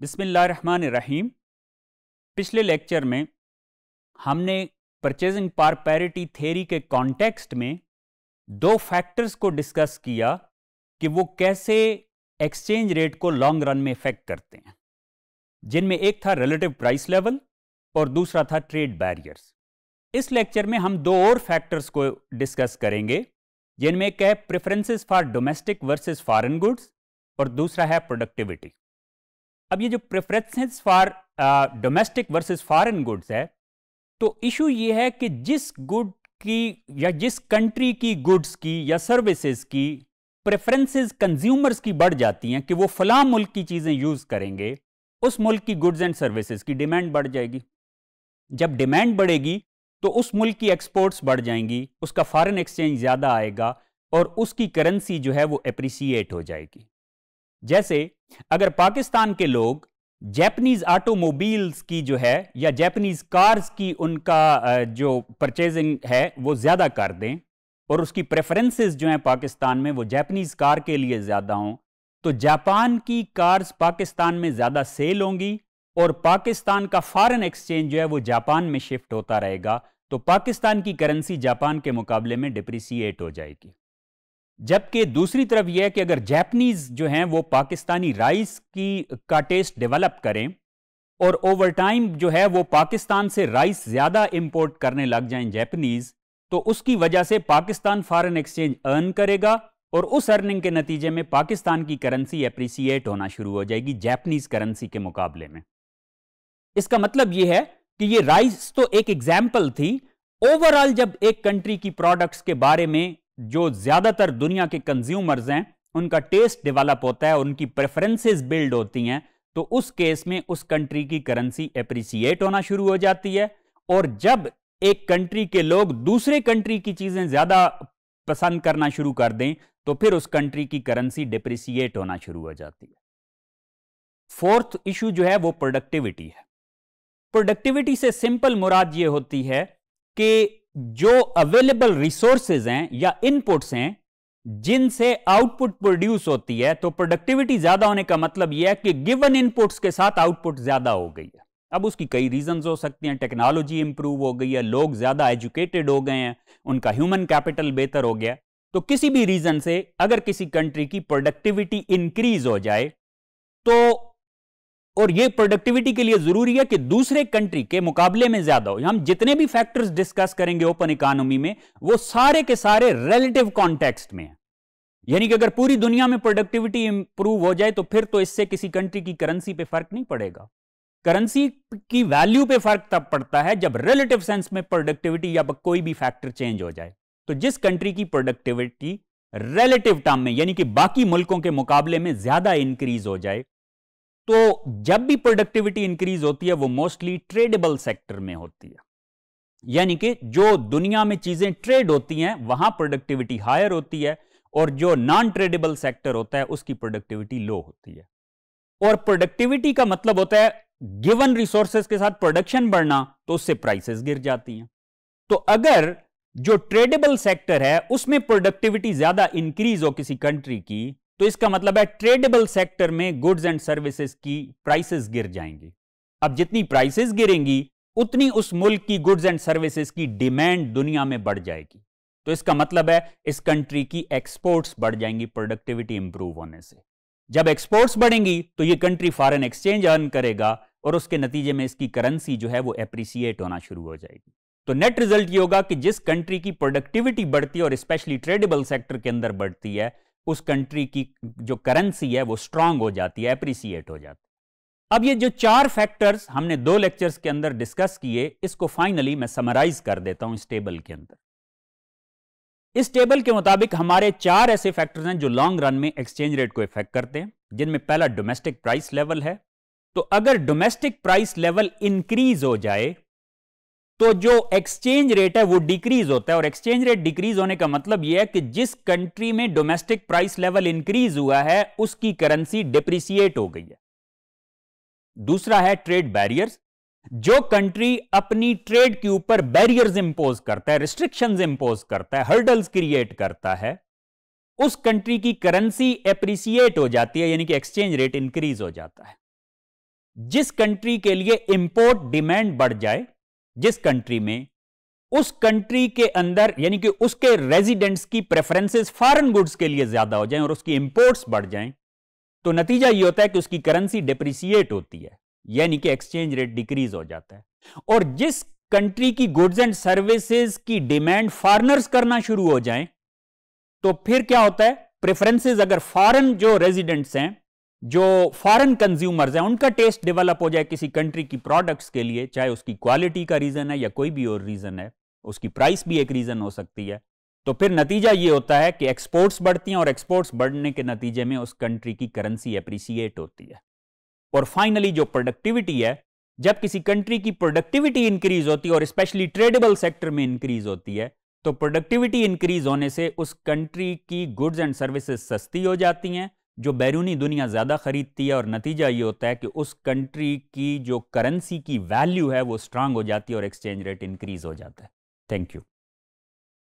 बिसमीम पिछले लेक्चर में हमने परचेजिंग पार पैरिटी थेरी के कॉन्टेक्स्ट में दो फैक्टर्स को डिस्कस किया कि वो कैसे एक्सचेंज रेट को लॉन्ग रन में इफेक्ट करते हैं जिनमें एक था रिलेटिव प्राइस लेवल और दूसरा था ट्रेड बैरियर्स इस लेक्चर में हम दो और फैक्टर्स को डिस्कस करेंगे जिनमें एक है preferences for domestic versus foreign goods और दूसरा है प्रोडक्टिविटी अब ये जो preferences for domestic versus foreign goods है तो इशू ये है कि जिस गुड की या जिस कंट्री की गुड्स की या सर्विसेज की प्रेफरेंसेस कंज्यूमर्स की बढ़ जाती हैं कि वो फला मुल्क की चीज़ें यूज़ करेंगे उस मुल्क की गुड्स एंड सर्विसेज की डिमांड बढ़ जाएगी जब डिमांड बढ़ेगी तो उस मुल्क की एक्सपोर्ट्स बढ़ जाएंगी उसका फॉरेन एक्सचेंज ज़्यादा आएगा और उसकी करेंसी जो है वो अप्रिसिएट हो जाएगी जैसे अगर पाकिस्तान के लोग जैपनीज ऑटोमोबाइल्स की जो है या जैपनीज कार्स की उनका जो परचेजिंग है वो ज़्यादा कर दें और उसकी प्रेफरेंसेस जो हैं पाकिस्तान में वो जैपनीज कार के लिए ज़्यादा हों तो जापान की कार्स पाकिस्तान में ज़्यादा सेल होंगी और पाकिस्तान का फॉरेन एक्सचेंज जो है वो जापान में शिफ्ट होता रहेगा तो पाकिस्तान की करेंसी जापान के मुकाबले में डिप्रिसिएट हो जाएगी जबकि दूसरी तरफ यह है कि अगर जैपनीज जो हैं वो पाकिस्तानी राइस की का टेस्ट डेवलप करें और ओवर टाइम जो है वो पाकिस्तान से राइस ज़्यादा इंपोर्ट करने लग जाएं जैपनीज़ तो उसकी वजह से पाकिस्तान फॉरेन एक्सचेंज अर्न करेगा और उस अर्निंग के नतीजे में पाकिस्तान की करेंसी अप्रिसिएट होना शुरू हो जाएगी जैपनीज करेंसी के मुकाबले में इसका मतलब यह है कि ये राइस तो एक एग्जाम्पल थी ओवरऑल जब एक कंट्री की प्रोडक्ट्स के बारे में जो ज़्यादातर दुनिया के कंज्यूमर्स हैं उनका टेस्ट डेवलप होता है उनकी प्रेफरेंसेस बिल्ड होती हैं तो उस केस में उस कंट्री की करेंसी अप्रिसिएट होना शुरू हो जाती है और जब एक कंट्री के लोग दूसरे कंट्री की चीज़ें ज़्यादा पसंद करना शुरू कर दें तो फिर उस कंट्री की करेंसी डिप्रिसिएट होना शुरू हो जाती है फोर्थ इशू जो है वो प्रोडक्टिविटी है प्रोडक्टिविटी से सिंपल मुराद ये होती है कि जो अवेलेबल रिसोर्सेज हैं या इनपुट्स हैं जिनसे आउटपुट प्रोड्यूस होती है तो प्रोडक्टिविटी ज्यादा होने का मतलब यह है कि गिवन इनपुट्स के साथ आउटपुट ज्यादा हो गई है अब उसकी कई रीजन हो सकती हैं टेक्नोलॉजी इंप्रूव हो गई है लोग ज्यादा एजुकेटेड हो गए हैं उनका ह्यूमन कैपिटल बेहतर हो गया तो किसी भी रीजन से अगर किसी कंट्री की प्रोडक्टिविटी इंक्रीज हो जाए तो और ये प्रोडक्टिविटी के लिए जरूरी है कि दूसरे कंट्री के मुकाबले में ज्यादा हो हम जितने भी फैक्टर्स डिस्कस करेंगे ओपन इकोनॉमी में वो सारे के सारे रिलेटिव कॉन्टेक्स्ट में है यानी कि अगर पूरी दुनिया में प्रोडक्टिविटी इंप्रूव हो जाए तो फिर तो इससे किसी कंट्री की करेंसी पे फर्क नहीं पड़ेगा करेंसी की वैल्यू पे फर्क तब पड़ता है जब रिलेटिव सेंस में प्रोडक्टिविटी या कोई भी फैक्टर चेंज हो जाए तो जिस कंट्री की प्रोडक्टिविटी रिलेटिव टर्म में यानी कि बाकी मुल्कों के मुकाबले में ज्यादा इंक्रीज हो जाए तो जब भी प्रोडक्टिविटी इंक्रीज होती है वो मोस्टली ट्रेडेबल सेक्टर में होती है यानी कि जो दुनिया में चीजें ट्रेड होती हैं वहां प्रोडक्टिविटी हायर होती है और जो नॉन ट्रेडेबल सेक्टर होता है उसकी प्रोडक्टिविटी लो होती है और प्रोडक्टिविटी का मतलब होता है गिवन रिसोर्सेज के साथ प्रोडक्शन बढ़ना तो उससे प्राइसेस गिर जाती हैं तो अगर जो ट्रेडेबल सेक्टर है उसमें प्रोडक्टिविटी ज्यादा इंक्रीज हो किसी कंट्री की तो इसका मतलब है ट्रेडेबल सेक्टर में गुड्स एंड सर्विसेज की प्राइसेस गिर जाएंगी अब जितनी प्राइसेस गिरेंगी उतनी उस मुल्क की गुड्स एंड सर्विसेज की डिमांड दुनिया में बढ़ जाएगी तो इसका मतलब है इस कंट्री की एक्सपोर्ट्स बढ़ जाएंगी प्रोडक्टिविटी इंप्रूव होने से जब एक्सपोर्ट्स बढ़ेंगी तो ये कंट्री फॉरेन एक्सचेंज अर्न करेगा और उसके नतीजे में इसकी करेंसी जो है वो अप्रिसिएट होना शुरू हो जाएगी तो नेट रिजल्ट ये होगा कि जिस कंट्री की प्रोडक्टिविटी बढ़ती है और स्पेशली ट्रेडेबल सेक्टर के अंदर बढ़ती है उस कंट्री की जो करेंसी है वो स्ट्रांग हो जाती है अप्रिसिएट हो जाती है अब ये जो चार फैक्टर्स हमने दो लेक्चर्स के अंदर डिस्कस किए इसको फाइनली मैं समराइज कर देता हूं इस टेबल के अंदर इस टेबल के मुताबिक हमारे चार ऐसे फैक्टर्स हैं जो लॉन्ग रन में एक्सचेंज रेट को इफेक्ट करते हैं जिनमें पहला डोमेस्टिक प्राइस लेवल है तो अगर डोमेस्टिक प्राइस लेवल इंक्रीज हो जाए तो जो एक्सचेंज रेट है वो डिक्रीज होता है और एक्सचेंज रेट डिक्रीज होने का मतलब यह है कि जिस कंट्री में डोमेस्टिक प्राइस लेवल इंक्रीज हुआ है उसकी करेंसी डिप्रिसिएट हो गई है दूसरा है ट्रेड बैरियर्स जो कंट्री अपनी ट्रेड के ऊपर बैरियर्स इंपोज करता है रिस्ट्रिक्शंस इंपोज करता है हर्डल्स क्रिएट करता है उस कंट्री की करेंसी एप्रिसिएट हो जाती है यानी कि एक्सचेंज रेट इंक्रीज हो जाता है जिस कंट्री के लिए इंपोर्ट डिमांड बढ़ जाए जिस कंट्री में उस कंट्री के अंदर यानी कि उसके रेजिडेंट्स की प्रेफरेंसेस फॉरेन गुड्स के लिए ज्यादा हो जाएं और उसकी इंपोर्ट्स बढ़ जाएं तो नतीजा यह होता है कि उसकी करेंसी डिप्रिसिएट होती है यानी कि एक्सचेंज रेट डिक्रीज हो जाता है और जिस कंट्री की गुड्स एंड सर्विसेज की डिमांड फॉरनर्स करना शुरू हो जाए तो फिर क्या होता है प्रेफरेंसेज अगर फॉरन जो रेजिडेंट्स हैं जो फॉरेन कंज्यूमर्स हैं उनका टेस्ट डेवलप हो जाए किसी कंट्री की प्रोडक्ट्स के लिए चाहे उसकी क्वालिटी का रीज़न है या कोई भी और रीज़न है उसकी प्राइस भी एक रीज़न हो सकती है तो फिर नतीजा ये होता है कि एक्सपोर्ट्स बढ़ती हैं और एक्सपोर्ट्स बढ़ने के नतीजे में उस कंट्री की करेंसी अप्रिसिएट होती है और फाइनली जो प्रोडक्टिविटी है जब किसी कंट्री की प्रोडक्टिविटी इंक्रीज होती है और स्पेशली ट्रेडेबल सेक्टर में इंक्रीज होती है तो प्रोडक्टिविटी इंक्रीज होने से उस कंट्री की गुड्स एंड सर्विसेज सस्ती हो जाती हैं जो बैरूनी दुनिया ज़्यादा ख़रीदती है और नतीजा ये होता है कि उस कंट्री की जो करेंसी की वैल्यू है वो स्ट्रांग हो जाती है और एक्सचेंज रेट इंक्रीज़ हो जाता है थैंक यू